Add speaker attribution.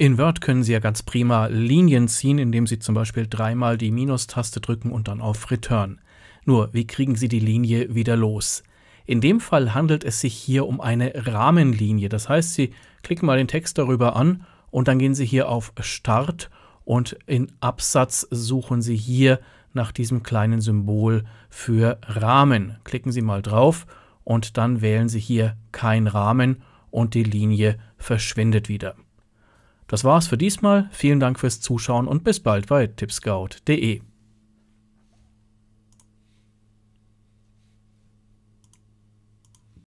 Speaker 1: In Word können Sie ja ganz prima Linien ziehen, indem Sie zum Beispiel dreimal die Minustaste drücken und dann auf Return. Nur, wie kriegen Sie die Linie wieder los? In dem Fall handelt es sich hier um eine Rahmenlinie. Das heißt, Sie klicken mal den Text darüber an und dann gehen Sie hier auf Start und in Absatz suchen Sie hier nach diesem kleinen Symbol für Rahmen. Klicken Sie mal drauf und dann wählen Sie hier kein Rahmen und die Linie verschwindet wieder. Das war's für diesmal. Vielen Dank fürs Zuschauen und bis bald bei tipscout.de.